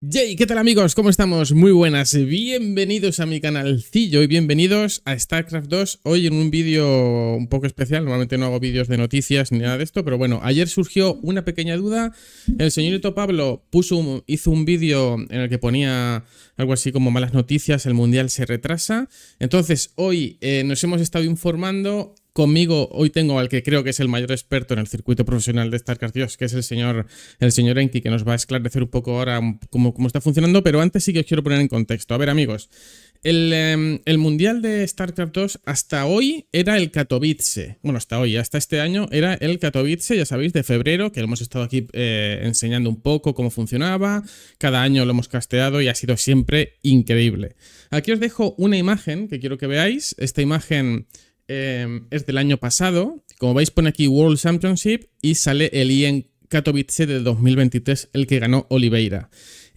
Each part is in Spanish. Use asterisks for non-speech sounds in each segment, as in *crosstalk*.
Jay, ¿qué tal amigos? ¿Cómo estamos? Muy buenas, bienvenidos a mi canalcillo y bienvenidos a StarCraft 2 Hoy en un vídeo un poco especial, normalmente no hago vídeos de noticias ni nada de esto Pero bueno, ayer surgió una pequeña duda El señorito Pablo hizo un vídeo en el que ponía algo así como malas noticias El mundial se retrasa Entonces hoy eh, nos hemos estado informando Conmigo hoy tengo al que creo que es el mayor experto en el circuito profesional de StarCraft II, que es el señor, el señor Enki, que nos va a esclarecer un poco ahora cómo, está funcionando, pero antes sí que os quiero poner en contexto. A ver, amigos, el, em, mundial de StarCraft 2 hasta hoy era el Katowice. Bueno, hasta hoy, hasta este año era el Katowice, ya sabéis, de febrero, que hemos estado aquí eh, enseñando un poco cómo funcionaba. Cada año lo hemos casteado y ha sido siempre increíble. Aquí os dejo una imagen que quiero que veáis. Esta imagen Em, es del año pasado. Como veis, pone aquí World Championship y sale el IEN Katowice de 2023, el que ganó Oliveira.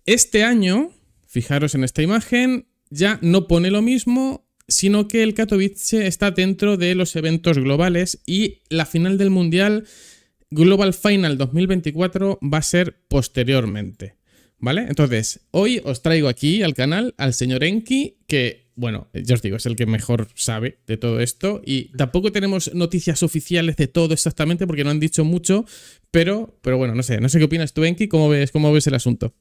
Este año, fijaros en esta imagen, ya no pone lo mismo, sino que el Katowice está dentro de los eventos globales y la final del Mundial Global Final 2024 va a ser posteriormente. ¿Vale? Entonces, hoy os traigo aquí al canal al señor Enki, que, bueno, ya os digo, es el que mejor sabe de todo esto. Y tampoco tenemos noticias oficiales de todo exactamente, porque no han dicho mucho, pero, pero bueno, no sé, no sé qué opinas tú, Enki, cómo ves, cómo ves el asunto.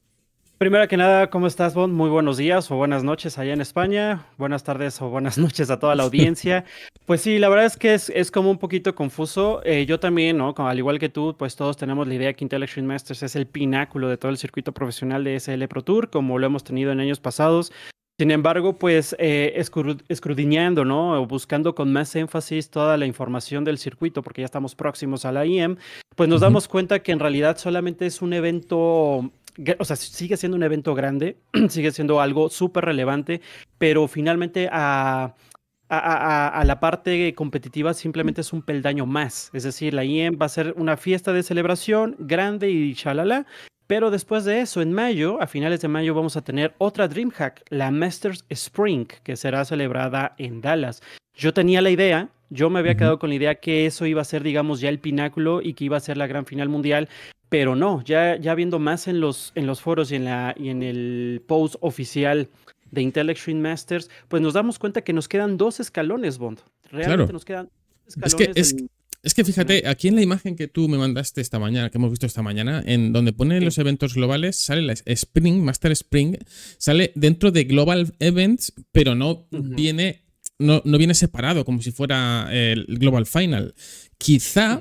Primero que nada, ¿cómo estás, Muy buenos días o buenas noches allá en España. Buenas tardes o buenas *laughs* noches a toda la audiencia. Pues sí, la verdad es que es, como un poquito confuso. Eh, yo también, ¿no? Al igual que tú, pues todos tenemos la idea que Intellectual Masters es el pináculo de todo el circuito profesional de SL Pro Tour, como lo hemos tenido en años pasados. Sin embargo, pues eh, ¿no? O buscando con más énfasis toda la información del circuito, porque ya estamos próximos a la IEM, pues nos damos cuenta que en realidad solamente es un evento o sea, sigue siendo un evento grande, *clears throat* sigue siendo algo súper relevante, pero finalmente a, la parte competitiva simplemente es un peldaño más. Es decir, la IEM va a ser una fiesta de celebración grande y chalala. Pero después de eso, en mayo, a finales de mayo, vamos a tener otra DreamHack, la Masters Spring, que será celebrada en Dallas. Yo tenía la idea, yo me había quedado con la idea que eso iba a ser, digamos, ya el pináculo y que iba a ser la gran final mundial, pero no, ya, viendo más en los, foros y en, el post oficial de Intel Masters, pues nos damos cuenta que nos quedan dos escalones, Bond. Realmente nos quedan escalones. Es que, fíjate, aquí en la imagen que tú me mandaste esta mañana, que hemos visto esta mañana, en donde pone los eventos globales, sale la Spring, Master Spring, sale dentro de Global Events, pero no viene. No, viene separado como si fuera el Global Final. Quizá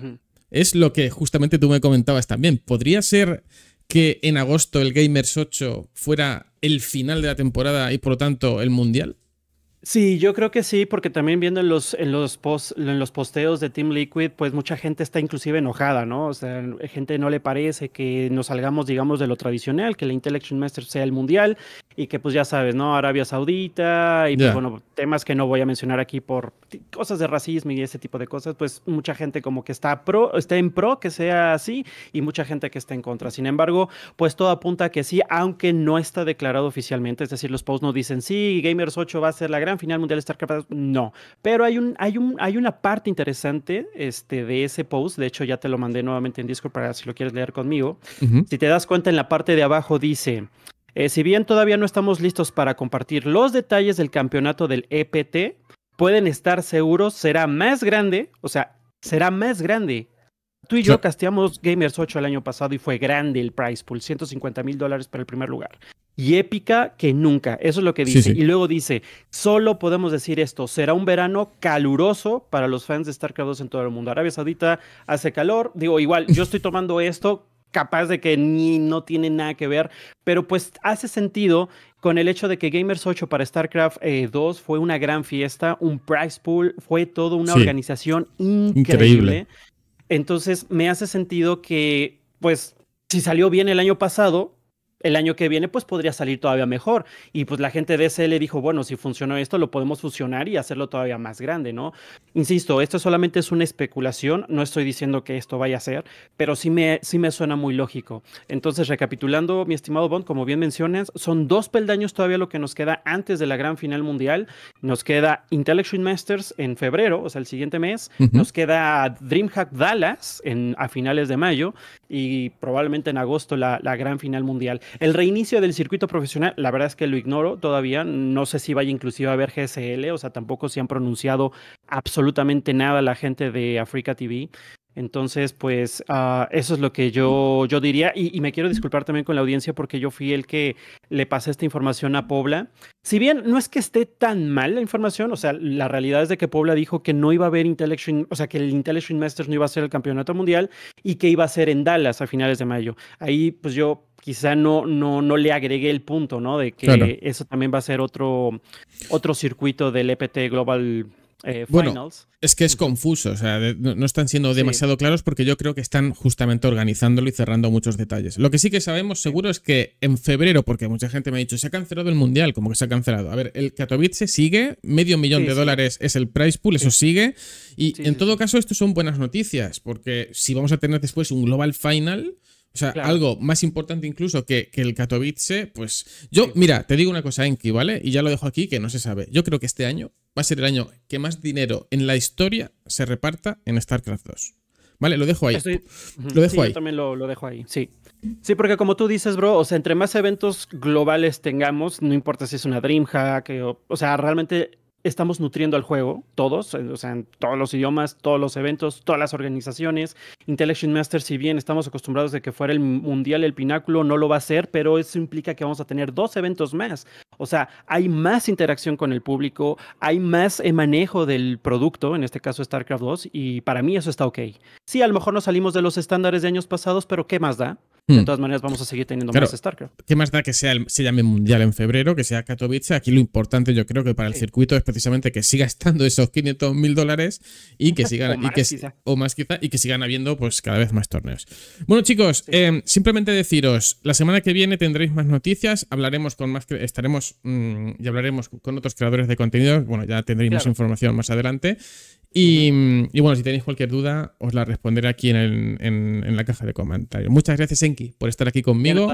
es lo que justamente tú me comentabas también. ¿Podría ser que en agosto el Gamers 8 fuera el final de la temporada y por lo tanto el Mundial? Sí, yo creo que sí, porque también viendo en los, en los, en los posteos de Team Liquid, pues mucha gente está inclusive enojada, ¿no? O sea, gente no le parece que nos salgamos, digamos, de lo tradicional, que la Intellection Master sea el mundial y que pues ya sabes, ¿no? Arabia Saudita y pues, bueno, temas que no voy a mencionar aquí por cosas de racismo y ese tipo de cosas, pues mucha gente como que está, pro, está en pro que sea así y mucha gente que está en contra. Sin embargo, pues todo apunta a que sí, aunque no está declarado oficialmente, es decir, los posts no dicen, sí, Gamers 8 va a ser la gran final mundial de StarCraft, no. Pero hay, un, hay, un, hay una parte interesante este, de ese post, de hecho ya te lo mandé nuevamente en Discord para si lo quieres leer conmigo. Si te das cuenta, en la parte de abajo dice... Eh, si bien todavía no estamos listos para compartir los detalles del campeonato del EPT, pueden estar seguros, será más grande, o sea, será más grande. Tú y yo casteamos Gamers 8 el año pasado y fue grande el price pool, 150 mil dólares para el primer lugar y épica que nunca. Eso es lo que dice. Y luego dice, solo podemos decir esto, será un verano caluroso para los fans de StarCraft 2 en todo el mundo. Arabia Saudita hace calor, digo, igual, yo estoy tomando esto capaz de que ni no tiene nada que ver, pero pues hace sentido con el hecho de que Gamers 8 para StarCraft 2 eh, fue una gran fiesta, un prize pool, fue toda una organización increíble. Entonces me hace sentido que pues si salió bien el año pasado, el año que viene pues podría salir todavía mejor. Y pues la gente de SL dijo, bueno, si funcionó esto, lo podemos fusionar y hacerlo todavía más grande, ¿no? Insisto, esto solamente es una especulación, no estoy diciendo que esto vaya a ser, pero sí me, sí me suena muy lógico. Entonces, recapitulando, mi estimado Bond, como bien mencionas, son dos peldaños todavía lo que nos queda antes de la gran final mundial. Nos queda Intellectual Masters en febrero, o sea, el siguiente mes. Nos queda DreamHack Dallas en, a finales de mayo y probablemente en agosto la, gran final mundial. El reinicio del circuito profesional, la verdad es que lo ignoro todavía, no sé si vaya inclusive a ver GSL, o sea, tampoco se han pronunciado absolutamente nada la gente de Africa TV. Entonces, pues ah, eso es lo que yo, yo diría y, me quiero disculpar también con la audiencia porque yo fui el que le pasé esta información a Pobla. Si bien no es que esté tan mal la información, o sea, la realidad es de que Pobla dijo que no iba a haber Intellection, o sea, que el Intellection Masters no iba a ser el campeonato mundial y que iba a ser en Dallas a finales de mayo. Ahí pues yo quizá no, no, no le agregué el punto, ¿no? De que eso también va a ser otro, otro circuito del EPT Global eh, eh, bueno, Es que es confuso, o sea, no están siendo demasiado claros porque yo creo que están justamente organizándolo y cerrando muchos detalles. Lo que sí que sabemos seguro es que en febrero, porque mucha gente me ha dicho, se ha cancelado el mundial, como que se ha cancelado. A ver, el Katowice sigue, medio millón de dólares es el price pool, eso sigue. Y en todo caso, esto son buenas noticias, porque si vamos a tener después un Global Final o sea, algo más importante incluso que, el Katowice, pues yo, mira, te digo una cosa, Enki, ¿vale? Y ya lo dejo aquí que no se sabe. Yo creo que este año va a ser el año que más dinero en la historia se reparta en StarCraft 2. ¿Vale? Lo dejo ahí. Lo dejo ahí. Yo también lo, lo dejo ahí, sí. Sí, porque como tú dices, bro, o sea, entre más eventos globales tengamos, no importa si es una DreamHack, eh, o, o sea, realmente estamos nutriendo al juego, todos, eh, o sea, en todos los idiomas, todos los eventos, todas las organizaciones. Intellection Master, si bien estamos acostumbrados de que fuera el mundial el pináculo, no lo va a ser, pero eso implica que vamos a tener dos eventos más. O sea, hay más interacción con el público, hay más eh, manejo del producto, en este caso StarCraft 2, y para mí eso está ok. Sí, a lo mejor nos salimos de los estándares de años pasados, pero ¿qué más da? Hmm. De todas maneras, vamos a seguir teniendo más StarCraft. ¿Qué más da que sea el, se llame Mundial en febrero, que sea Katowice? Aquí lo importante, yo creo que para el circuito es precisamente que siga estando esos 500 mil dólares y que *laughs* sigan. y que, o más quizá, y que sigan habiendo pues cada vez más torneos. Bueno, chicos, eh, simplemente deciros: la semana que viene tendréis más noticias, hablaremos con más. Estaremos mm, y hablaremos con otros creadores de contenido, Bueno, ya tendréis más información más adelante. Mm, y, bueno, si tenéis cualquier duda, os la responderé aquí en, la caja de comentarios. Muchas gracias, Enki, por estar aquí conmigo.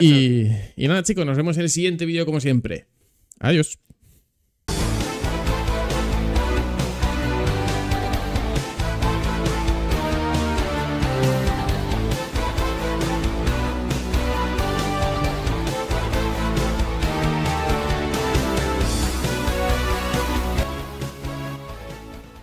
Y, y nada, chicos, nos vemos en el siguiente vídeo como siempre. Adiós.